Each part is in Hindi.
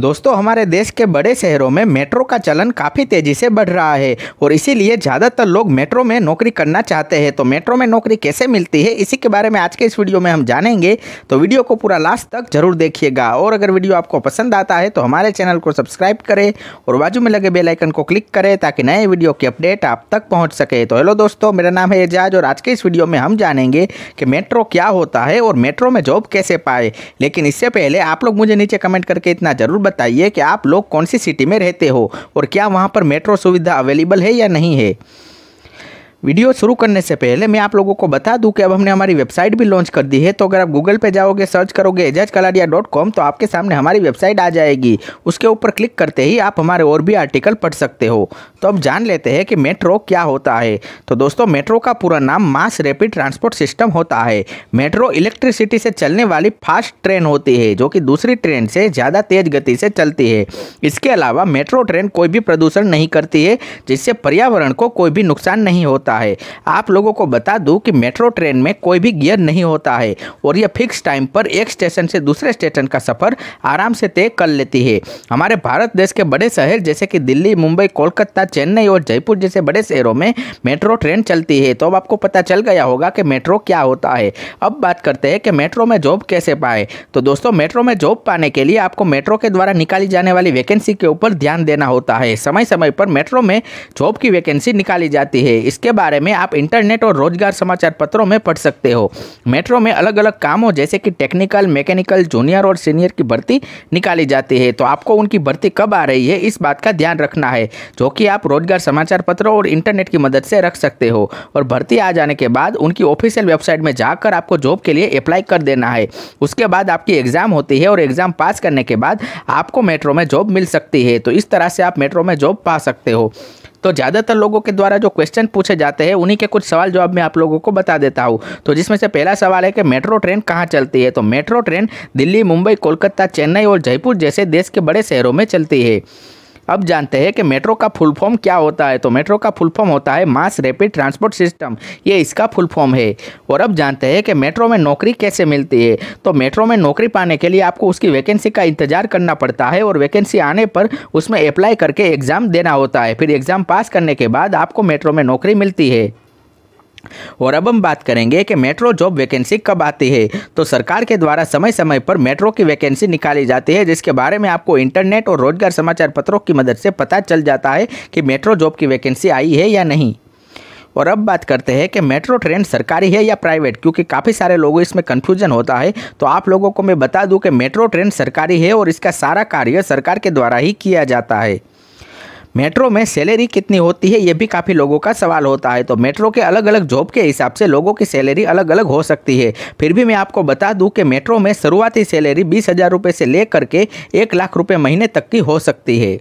दोस्तों हमारे देश के बड़े शहरों में मेट्रो का चलन काफ़ी तेज़ी से बढ़ रहा है और इसीलिए ज़्यादातर लोग मेट्रो में नौकरी करना चाहते हैं तो मेट्रो में नौकरी कैसे मिलती है इसी के बारे में आज के इस वीडियो में हम जानेंगे तो वीडियो को पूरा लास्ट तक जरूर देखिएगा और अगर वीडियो आपको पसंद आता है तो हमारे चैनल को सब्सक्राइब करें और बाजू में लगे बेलाइकन को क्लिक करें ताकि नए वीडियो की अपडेट आप तक पहुँच सके तो हेलो दोस्तों मेरा नाम है एजाज और आज के इस वीडियो में हम जानेंगे कि मेट्रो क्या होता है और मेट्रो में जॉब कैसे पाए लेकिन इससे पहले आप लोग मुझे नीचे कमेंट करके इतना ज़रूर बताइए कि आप लोग कौन सी सिटी में रहते हो और क्या वहाँ पर मेट्रो सुविधा अवेलेबल है या नहीं है वीडियो शुरू करने से पहले मैं आप लोगों को बता दूं कि अब हमने हमारी वेबसाइट भी लॉन्च कर दी है तो अगर आप गूगल पे जाओगे सर्च करोगे एजाज कलाडिया डॉट कॉम तो आपके सामने हमारी वेबसाइट आ जाएगी उसके ऊपर क्लिक करते ही आप हमारे और भी आर्टिकल पढ़ सकते हो तो अब जान लेते हैं कि मेट्रो क्या होता है तो दोस्तों मेट्रो का पूरा नाम मास रेपिड ट्रांसपोर्ट सिस्टम होता है मेट्रो इलेक्ट्रिसिटी से चलने वाली फास्ट ट्रेन होती है जो कि दूसरी ट्रेन से ज़्यादा तेज गति से चलती है इसके अलावा मेट्रो ट्रेन कोई भी प्रदूषण नहीं करती है जिससे पर्यावरण को कोई भी नुकसान नहीं होता होता है आप लोगों को बता दूं कि मेट्रो ट्रेन में कोई भी गियर नहीं होता है और यह फिक्स टाइम पर एक स्टेशन से दूसरे स्टेशन का सफ़र आराम से तय कर लेती है हमारे भारत देश के बड़े शहर जैसे कि दिल्ली मुंबई कोलकाता चेन्नई और जयपुर जैसे बड़े शहरों में मेट्रो ट्रेन चलती है तो अब आपको पता चल गया होगा कि मेट्रो क्या होता है अब बात करते हैं कि मेट्रो में जॉब कैसे पाए तो दोस्तों मेट्रो में जॉब पाने के लिए आपको मेट्रो के द्वारा निकाली जाने वाली वैकेंसी के ऊपर ध्यान देना होता है समय समय पर मेट्रो में जॉब की वैकेंसी निकाली जाती है इसके बारे में आप इंटरनेट और रोजगार समाचार पत्रों में पढ़ सकते हो मेट्रो में अलग अलग कामों जैसे कि टेक्निकल मैकेनिकल जूनियर और सीनियर की भर्ती निकाली जाती है तो आपको उनकी भर्ती कब आ रही है इस बात का ध्यान रखना है जो कि आप रोजगार समाचार पत्रों और इंटरनेट की मदद से रख सकते हो और भर्ती आ जाने के बाद उनकी ऑफिशियल वेबसाइट में जाकर आपको जॉब के लिए अप्लाई कर देना है उसके बाद आपकी एग्ज़ाम होती है और एग्ज़ाम पास करने के बाद आपको मेट्रो में जॉब मिल सकती है तो इस तरह से आप मेट्रो में जॉब पा सकते हो तो ज़्यादातर लोगों के द्वारा जो क्वेश्चन पूछे जाते हैं उन्हीं के कुछ सवाल जवाब मैं आप लोगों को बता देता हूँ तो जिसमें से पहला सवाल है कि मेट्रो ट्रेन कहाँ चलती है तो मेट्रो ट्रेन दिल्ली मुंबई कोलकाता चेन्नई और जयपुर जैसे देश के बड़े शहरों में चलती है अब जानते हैं कि मेट्रो का फुल फॉर्म क्या होता है तो मेट्रो का फुल फॉर्म होता है मास रैपिड ट्रांसपोर्ट सिस्टम ये इसका फुल फॉर्म है और अब जानते हैं कि मेट्रो में नौकरी कैसे मिलती है तो मेट्रो में नौकरी पाने के लिए आपको उसकी वैकेंसी का इंतजार करना पड़ता है और वैकेंसी आने पर उसमें अप्लाई करके एग्ज़ाम देना होता है फिर एग्ज़ाम पास करने के बाद आपको मेट्रो में नौकरी मिलती है और अब हम बात करेंगे कि मेट्रो जॉब वैकेंसी कब आती है तो सरकार के द्वारा समय समय पर मेट्रो की वैकेंसी निकाली जाती है जिसके बारे में आपको इंटरनेट और रोजगार समाचार पत्रों की मदद से पता चल जाता है कि मेट्रो जॉब की वैकेंसी आई है या नहीं और अब बात करते हैं कि मेट्रो ट्रेन सरकारी है या प्राइवेट क्योंकि काफ़ी सारे लोगों इसमें कन्फ्यूजन होता है तो आप लोगों को मैं बता दूं कि मेट्रो ट्रेन सरकारी है और इसका सारा कार्य सरकार के द्वारा ही किया जाता है मेट्रो में सैलरी कितनी होती है ये भी काफ़ी लोगों का सवाल होता है तो मेट्रो के अलग अलग जॉब के हिसाब से लोगों की सैलरी अलग अलग हो सकती है फिर भी मैं आपको बता दूं कि मेट्रो में शुरुआती सैलरी बीस हज़ार रुपये से लेकर के एक लाख रुपये महीने तक की हो सकती है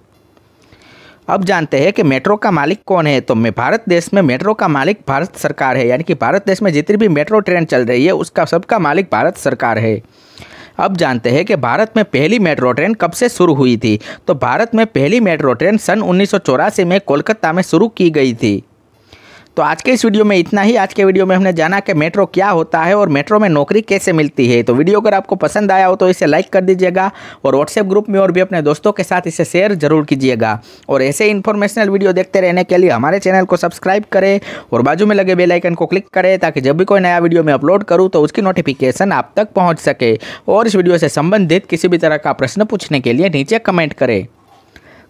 अब जानते हैं कि मेट्रो का मालिक कौन है तो मैं भारत देश में मेट्रो का मालिक भारत सरकार है यानी कि भारत देश में जितनी भी मेट्रो ट्रेन चल रही है उसका सबका मालिक भारत सरकार है अब जानते हैं कि भारत में पहली मेट्रो ट्रेन कब से शुरू हुई थी तो भारत में पहली मेट्रो ट्रेन सन उन्नीस में कोलकाता में शुरू की गई थी तो आज के इस वीडियो में इतना ही आज के वीडियो में हमने जाना कि मेट्रो क्या होता है और मेट्रो में नौकरी कैसे मिलती है तो वीडियो अगर आपको पसंद आया हो तो इसे लाइक कर दीजिएगा और व्हाट्सएप ग्रुप में और भी अपने दोस्तों के साथ इसे शेयर जरूर कीजिएगा और ऐसे इन्फॉर्मेशनल वीडियो देखते रहने के लिए हमारे चैनल को सब्सक्राइब करें और बाजू में लगे बेलाइकन को क्लिक करें ताकि जब भी कोई नया वीडियो मैं अपलोड करूँ तो उसकी नोटिफिकेशन आप तक पहुँच सके और इस वीडियो से संबंधित किसी भी तरह का प्रश्न पूछने के लिए नीचे कमेंट करें